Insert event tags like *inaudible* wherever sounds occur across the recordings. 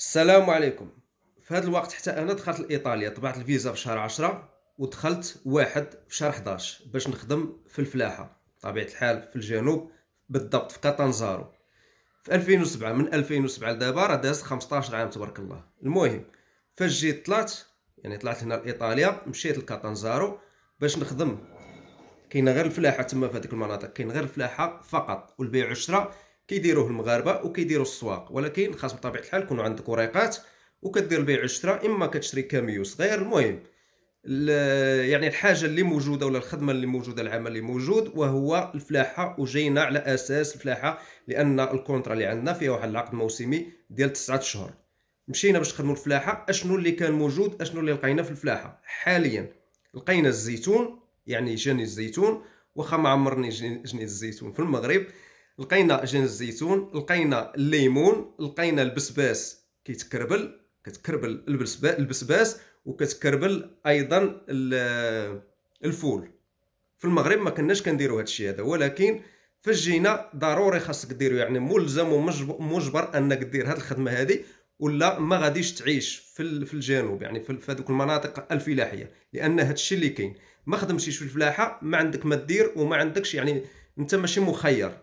السلام عليكم في هذا الوقت حتى انا دخلت لايطاليا طبعت الفيزا في شهر 10 ودخلت واحد في شهر 11 باش نخدم في الفلاحه طبيعه الحال في الجنوب بالضبط في كاتانزارو في 2007 من 2007 لدابا راه دازت 15 عام تبارك الله المهم فاش جيت طلعت يعني طلعت هنا لايطاليا مشيت لكاتانزارو باش نخدم كاينه غير الفلاحه تما في هذيك المناطق كاين غير الفلاحه فقط والبيع والشراء كيديروه المغاربه وكيديروا السواق ولكن خاص بطبيعه الحال يكونوا عندك وريقات وكدير البيع والشراء اما كتشري كاميو صغير المهم يعني الحاجه اللي موجوده ولا الخدمه اللي موجوده العمل اللي موجود وهو الفلاحه وجينا على اساس الفلاحه لان الكونترا اللي عندنا فيها واحد العقد موسمي ديال 9 شهور مشينا باش نخدموا الفلاحه اشنو اللي كان موجود اشنو اللي لقينا في الفلاحه حاليا لقينا الزيتون يعني جاني الزيتون واخا ما عمرني جني الزيتون في المغرب لقينا جنز الزيتون لقينا الليمون لقينا البسباس كيتكربل كتكربل البسباس وكتكربل ايضا الفول في المغرب ما كناش كنديروا هذا الشيء هذا ولكن فاش جينا ضروري خاصك ديرو يعني ملزم ومجبر انك دير هذه الخدمه هذه ولا ما غاديش تعيش في في الجنوب يعني في هذوك المناطق الفلاحيه لان هذا الشيء اللي كاين ما خدمتيش في الفلاحه ما عندك ما دير وما عندكش يعني انت ماشي مخير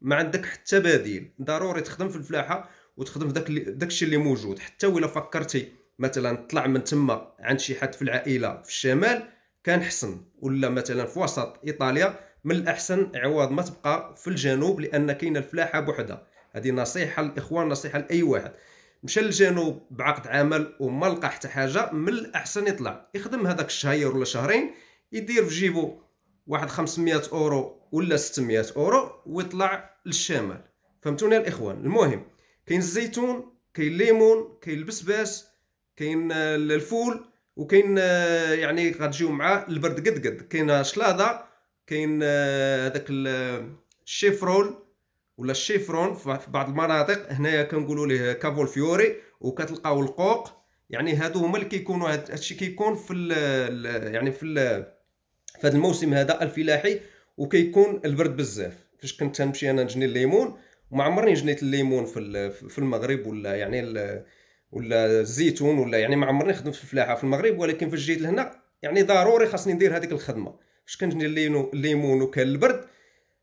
ما عندك حتى بديل ضروري تخدم في الفلاحه وتخدم في داك داكشي اللي موجود حتى ولا فكرتي مثلا طلع من تما عند شي حد في العائله في الشمال كان حسن ولا مثلا في وسط ايطاليا من الاحسن عوض ما تبقى في الجنوب لان كاينه الفلاحه بوحدها هذه نصيحه للاخوان نصيحه لاي واحد مشى للجنوب بعقد عمل وما لقى حتى حاجه من الاحسن يطلع يخدم هذاك الشهير ولا شهرين يدير في جيبو واحد 500 اورو ولا 600 اورو ويطلع للشمال فهمتوني الاخوان المهم كاين الزيتون كاين الليمون كاين البسباس كاين آه، الفول وكاين آه، يعني غتجيو مع البرد قد قد كاين شلاضه كاين آه، هذاك الشيفرول ولا الشيفرون في بعض المناطق هنايا كنقولوا ليه كافول فيوري وكتلقاو القوق يعني هادو هما اللي كيكونوا هادشي كيكون في ال يعني في في هذا الموسم هذا الفلاحي وكيكون البرد بزاف فاش كنت تنمشي انا نجني الليمون وما عمرني جنيت الليمون في في المغرب ولا يعني ولا الزيتون ولا يعني ما عمرني خدمت في الفلاحه في المغرب ولكن فاش جيت لهنا يعني ضروري خاصني ندير هذيك الخدمه فاش كنجني الليمون وكان البرد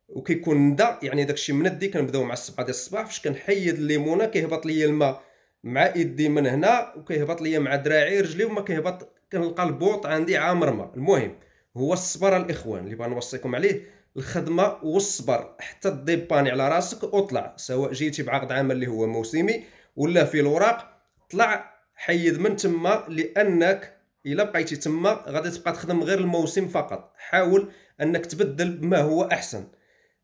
وكيكون ندى يعني داكشي من الدي كنبداو مع السبعه ديال الصباح فاش كنحيد الليمونه كيهبط ليا الماء مع يدي من هنا وكيهبط ليا مع دراعي رجلي وما كيهبط كنلقى البوط عندي عامر ما المهم هو الصبر الاخوان اللي بغا نوصيكم عليه الخدمه والصبر حتى الديباني على راسك وطلع سواء جيتي بعقد عمل اللي هو موسمي ولا في الوراق طلع حيد من تما لانك الا بقيتي تما غادي تبقى تخدم غير الموسم فقط حاول انك تبدل بما هو احسن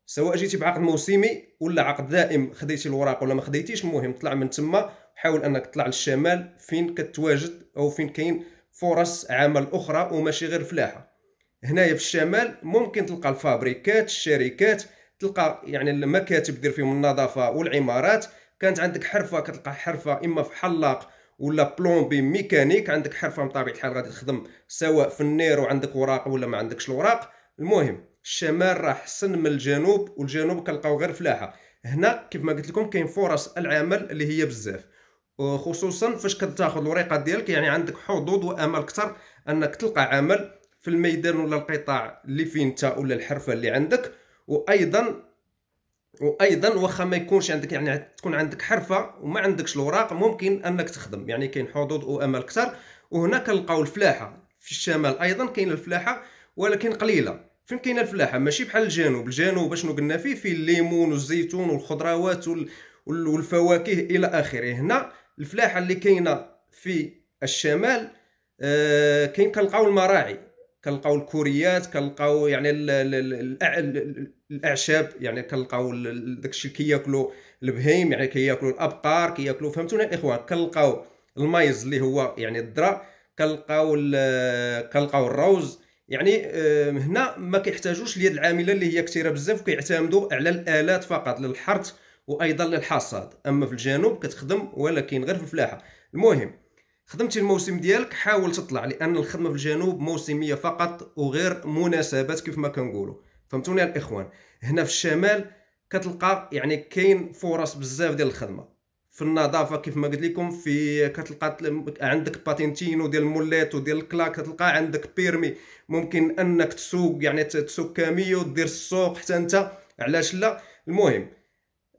سواء جيتي بعقد موسمي ولا عقد دائم خديتي الوراق ولا ما خديتيش المهم طلع من تما حاول انك تطلع للشمال فين كتواجد او فين كاين فرص عمل اخرى وماشي غير فلاحه هنايا في الشمال ممكن تلقى الفابريكات الشركات تلقى يعني المكاتب دير فيهم النظافه والعمارات كانت عندك حرفه كتلقى حرفه اما في حلاق ولا بلومبي ميكانيك عندك حرفه بطبيعه الحال غادي تخدم سواء في النير وعندك وراق ولا ما عندكش الوراق المهم الشمال راه احسن من الجنوب والجنوب كنلقاو غير فلاحه هنا كيف ما قلت لكم كاين فرص العمل اللي هي بزاف أه، خصوصا فاش كتاخذ الوريقه ديالك يعني عندك حظوظ وامل اكثر انك تلقى عمل في الميدان ولا القطاع اللي فيه انت ولا الحرفه اللي عندك وايضا وايضا واخا ما يكونش عندك يعني تكون عندك حرفه وما عندكش الاوراق ممكن انك تخدم يعني كاين حظوظ وامل اكثر وهنا كنلقاو الفلاحه في الشمال ايضا كاين الفلاحه ولكن قليله فين كاينه الفلاحه ماشي بحال الجنوب الجنوب باش قلنا فيه فيه الليمون والزيتون والخضروات والفواكه الى اخره هنا الفلاحه اللي كاينه في الشمال آه كاين كنلقاو المراعي كنلقاو الكوريات كنلقاو يعني الـ الـ الـ الاعشاب يعني كنلقاو داكشي اللي كياكلوا البهيم يعني كياكلوا الابقار كياكلوا فهمتونا نعم، الاخوان كنلقاو المايز اللي هو يعني الذره كنلقاو *hesitation* كنلقاو الروز يعني آه، هنا ما كيحتاجوش اليد العامله اللي هي كثيره بزاف كيعتمدوا على الالات فقط للحرث وايضا للحصاد اما في الجنوب كتخدم ولكن غير في الفلاحه المهم خدمتي الموسم ديالك حاول تطلع لان الخدمه في الجنوب موسميه فقط وغير مناسبات كيف ما كنقولوا فهمتوني يا الاخوان هنا في الشمال كتلقى يعني كاين فرص بزاف ديال الخدمه في النظافه كيف ما قلت لكم في كتلقى عندك باتينتينو ديال المولات وديال الكلاك كتلقى عندك بيرمي ممكن انك تسوق يعني تسوق كاميو دير السوق حتى انت علاش لا المهم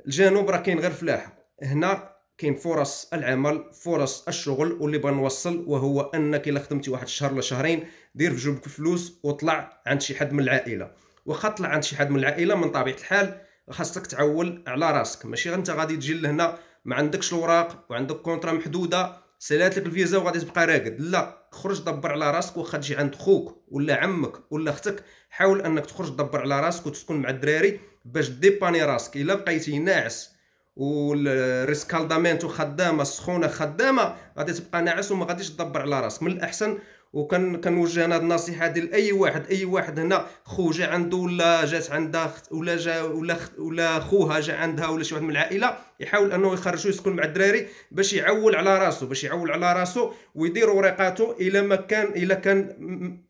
الجنوب راه كاين غير فلاحه هنا كاين فرص العمل فرص الشغل واللي نوصل وهو انك الا خدمتي واحد الشهر ولا شهرين دير في جيبك الفلوس وطلع عند شي حد من العائله واخا طلع عند شي حد من العائله من طبيعه الحال خاصك تعول على راسك ماشي غير انت غادي تجي لهنا ما عندكش الوراق وعندك كونطرا محدوده سالات لك الفيزا وغادي تبقى راقد لا خرج دبر على راسك واخا تجي عند خوك ولا عمك ولا اختك حاول انك تخرج دبر على راسك وتسكن مع الدراري باش ديباني راسك الا بقيتي ناعس والريسكالدامينتو خدامه السخونه خدامه غادي تبقى ناعس وما غاديش تدبر على راسك من الاحسن وكان كنوجه انا هذه النصيحه ديال اي واحد اي واحد هنا خوجه عنده ولا جات عندها ولا جا ولا ولا خوها جا عندها ولا شي واحد من العائله يحاول انه يخرجو يسكن مع الدراري باش يعول على راسو باش يعول على راسو ويدير ورقاتو الى ما كان الى كان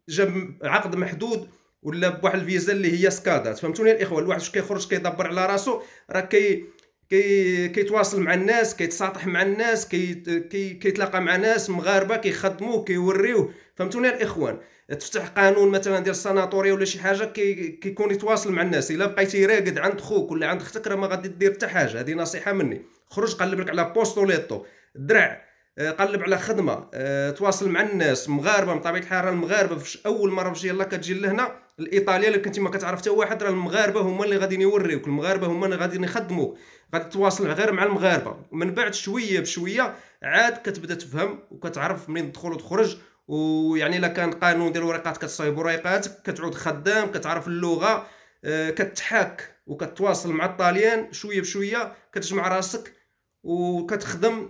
جاب عقد محدود ولا بواحد الفيزا اللي هي سكادات فهمتوني الاخوه الواحد واش كيخرج كيدبر على راسو راه كي كي كيتواصل مع الناس كيتصاطح مع الناس كي كي كيتلاقى مع ناس مغاربه كيخدموه كيوريوه فهمتوني الاخوان تفتح قانون مثلا ديال السناتوري ولا شي حاجه كي كيكون يتواصل مع الناس الا بقيتي راقد عند خوك ولا عند اختك راه ما غادي دير حتى حاجه هذه نصيحه مني خرج قلب لك على بوستوليتو درع آه، قلب على خدمه آه، تواصل مع الناس مغاربه بطبيعه الحال المغاربه فش اول مره فشي يلاه كتجي لهنا الايطاليه اللي كنتي ما كتعرف حتى واحد راه المغاربه هما اللي غاديين يوريوك المغاربه هما اللي غاديين يخدموك غادي تواصل غير مع المغاربه ومن بعد شويه بشويه عاد كتبدا تفهم وكتعرف منين تدخل وتخرج ويعني الا كان قانون ديال الورقات كتصايب ورقاتك كتعود خدام كتعرف اللغه آه، كتحاك وكتواصل مع الطاليان شويه بشويه كتجمع راسك وكتخدم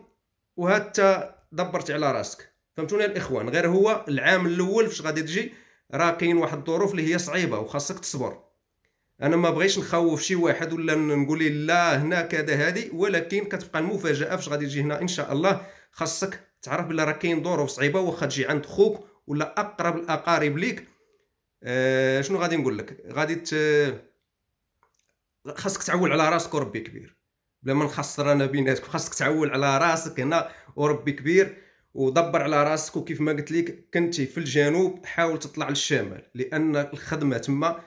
وهتا دبرتي على راسك فهمتوني الاخوان غير هو العام الاول فاش غادي تجي راه كاين واحد الظروف اللي هي صعيبه وخاصك تصبر انا ما بغيتش نخوف شي واحد ولا نقول لا هنا كذا هذه ولكن كتبقى المفاجاه فاش غادي تجي هنا ان شاء الله خاصك تعرف بلي راه كاين ظروف صعيبه واخا تجي عند خوك ولا اقرب الاقارب ليك آه شنو غادي نقول لك غادي ت... خاصك تعول على راسك وربي كبير بلا ما نخسر انا بيناتك خاصك تعول على راسك هنا وربي كبير ودبر على راسك وكيف ما قلت لك كنتي في الجنوب حاول تطلع للشمال لان الخدمه تما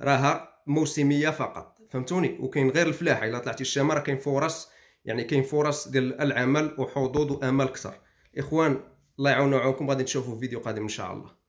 راها موسميه فقط فهمتوني وكاين غير الفلاحه الا طلعتي للشمال راه كاين فرص يعني كاين فرص ديال العمل وحظوظ وامل اكثر اخوان الله يعاون وعاونكم غادي نشوفوا فيديو قادم ان شاء الله